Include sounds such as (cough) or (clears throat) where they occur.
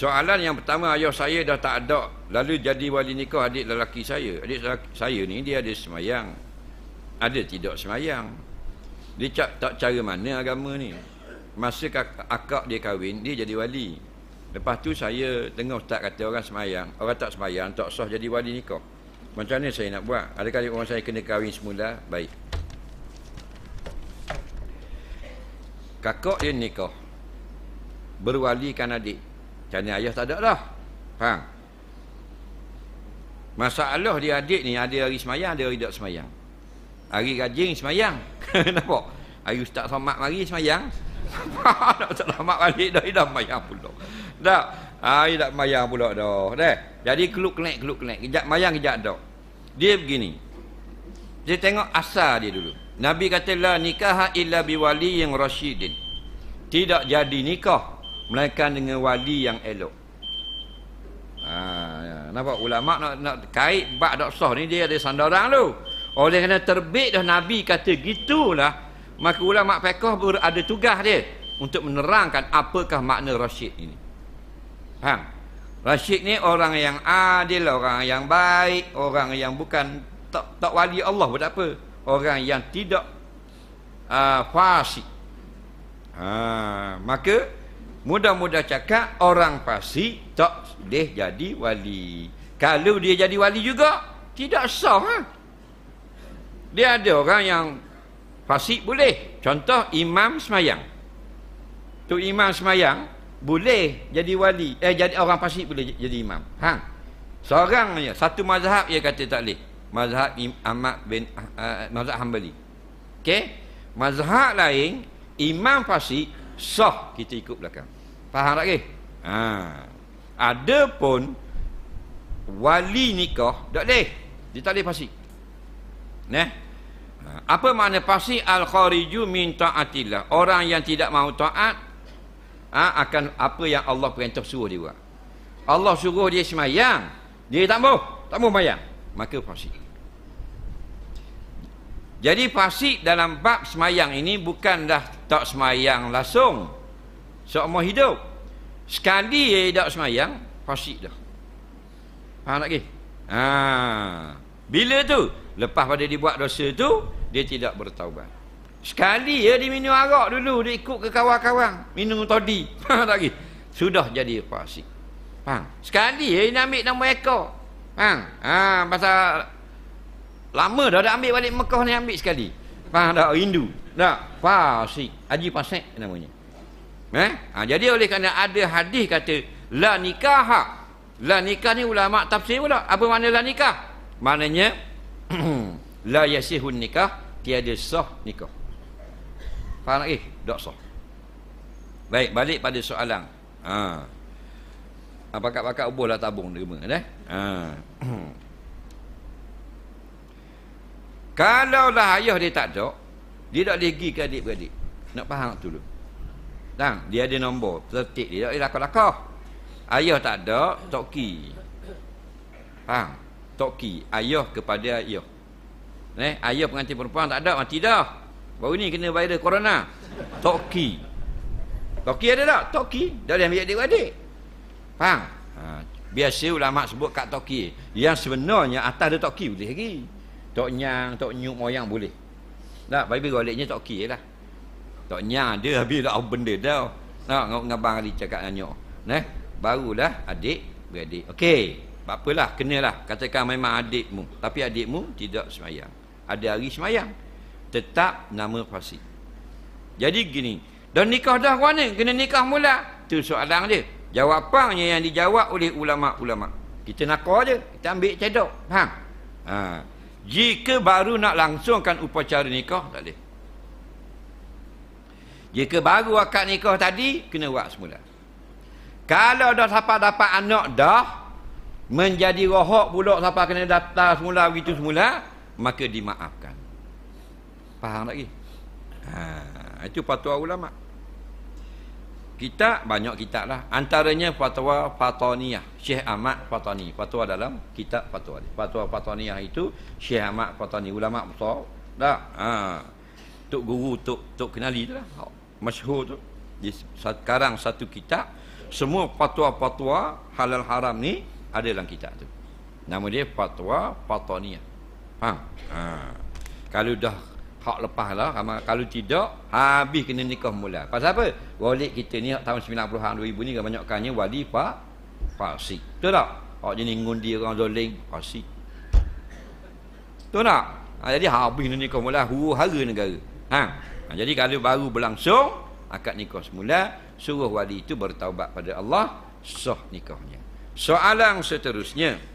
Soalan yang pertama ayah saya dah tak ada lalu jadi wali nikah adik lelaki saya. Adik lelaki saya ni dia ada semayang. Ada tidak semayang. Dia tak cara mana agama ni. Masa akak dia kahwin dia jadi wali. Lepas tu saya tengok ustaz kata orang semayang, orang tak semayang tak sah jadi wali nikah. Macam mana saya nak buat? Adakah orang saya kena kahwin semula? Baik. Kakak dia nikah. Berwalikan adik. Kerana ayah tak ada dah. Faham? Masalah dia adik ni ada hari semayang, ada hari tak semayang. Hari rajin semayang. (laughs) Nampak? Hari ustaz somak mari semayang. (laughs) Tak tak somak balik dah, dah semayang pula. Tak? Hari tak semayang pula dah. Dah? Jadi keluk kelek, keluk kelek. Kejap semayang, kejap tak. Dia begini. Dia tengok asal dia dulu. Nabi kata, nikah nikaha illa biwali yang rasyidin. Tidak jadi nikah melainkan dengan wali yang elok. Ha, ya. nampak ulama nak nak kait bab dak ni dia ada sandaran tu. Oleh kerana terbit dah nabi kata gitulah, maka ulama fiqh ada tugas dia untuk menerangkan apakah makna rasyid ini. Faham? Rasyid ni orang yang adil, orang yang baik, orang yang bukan tak, tak wali Allah pun apa. Orang yang tidak uh, fasik. Ha, maka Mudah-mudah cakap orang pasti tak boleh jadi wali. Kalau dia jadi wali juga, tidak sah. Ha? Dia ada orang yang pasti boleh. Contoh imam semayang. Tu imam semayang boleh jadi wali. Eh jadi orang pasti boleh jadi imam. Ha. Seorang ya, satu mazhab dia kata tak boleh. Mazhab Ahmad bin uh, mazhab Hambali. Okey? Mazhab lain imam pasti sah kita ikut belakang. Faham tak ke? Ha. Ada pun wali nikah tak boleh. Dia tak boleh pasti. Nah. Ha. Apa makna pasti al-khariju min ta'atillah? Orang yang tidak mau taat ha, akan apa yang Allah perintah suruh dia buat. Allah suruh dia semayang. Dia tak mahu. Tak mahu semayang. Maka pasti. Jadi fasik dalam bab semayang ini bukan dah tak semayang langsung. Seumur hidup. Sekali dia tak semayang, fasik dah. Faham tak ke? Ha. Bila tu? Lepas pada dia buat dosa tu, dia tidak bertaubat. Sekali dia diminum arak dulu, dia ikut ke kawan-kawan. Minum todi. (laughs) Faham tak ke? Sudah jadi fasik. Faham? Sekali dia ambil nama ekor. Faham? Ha. Pasal Lama dah dah ambil balik Mekah ni ambil sekali. Faham tak? Rindu. Tak? Fasik. Haji Fasik namanya. Eh? Ha, jadi oleh kerana ada hadis kata La nikah La nikah ni ulama tafsir pula. Apa makna la nikah? Maknanya (clears throat) La yasihun nikah Tiada sah nikah. Faham tak? Eh, tak sah. Baik, balik pada soalan. Ha. Ha, pakat-pakat ubuh lah tabung derma. Eh? Ha. (clears throat) Kalau lah ayah dia tak ada, dia tak boleh pergi ke adik-beradik. Nak faham tu dulu. Tang dia ada nombor, tertik dia, dia lakar-lakar. Ayah tak ada, toki. Faham? Toki, ayah kepada ayah. Eh, ayah pengantin perempuan tak ada, mati dah. Baru ni kena viral corona. Toki. Toki ada tak? Toki. Dah boleh ambil adik-beradik. Faham? Ha, biasa ulama sebut kat Toki. Yang sebenarnya atas dia Toki boleh lagi. Tok nyang, tok nyuk moyang boleh. Tak, baby goliknya tok kira lah. Tok nyang dia habis tak lah, apa benda tau. Tak, ngau ngabang hari cakap dengan nyuk. barulah adik beradik. Okey, tak apalah, kenalah. Katakan memang adikmu. Tapi adikmu tidak semayang. Ada hari semayang. Tetap nama fasik. Jadi gini, dan nikah dah ke mana? Kena nikah mula. Itu soalan dia. Jawapannya yang dijawab oleh ulama-ulama. Kita nak kau je. Kita ambil cedok. Faham? Haa. Jika baru nak langsungkan upacara nikah, tak boleh. Jika baru akad nikah tadi, kena buat semula. Kalau dah siapa dapat anak dah, menjadi rohok pula siapa kena daftar semula begitu semula, maka dimaafkan. Faham tak lagi? Ha, itu patuah ulama'. Kitab banyak kitab lah Antaranya fatwa Fatoniyah Syekh Ahmad Fatoni Fatwa dalam kitab fatwa Fatwa Fatoniyah itu Syekh Ahmad Fatoni Ulama besar Dah ha. Tok guru Tok, tok kenali tu lah Masyur tu Sekarang satu kitab Semua fatwa-fatwa Halal haram ni Ada dalam kitab tu Nama dia Fatwa Fatoniyah Faham? Ha. Kalau dah hak lepas lah kalau tidak habis kena nikah mula pasal apa wali kita ni tahun 90-an 2000 ni kebanyakannya wali fa fasi betul tak hak jenis ngundi orang zoling fasi betul tak ha, jadi habis kena nikah mula huru hara negara ha? ha jadi kalau baru berlangsung akad nikah semula suruh wali itu bertaubat pada Allah sah nikahnya soalan seterusnya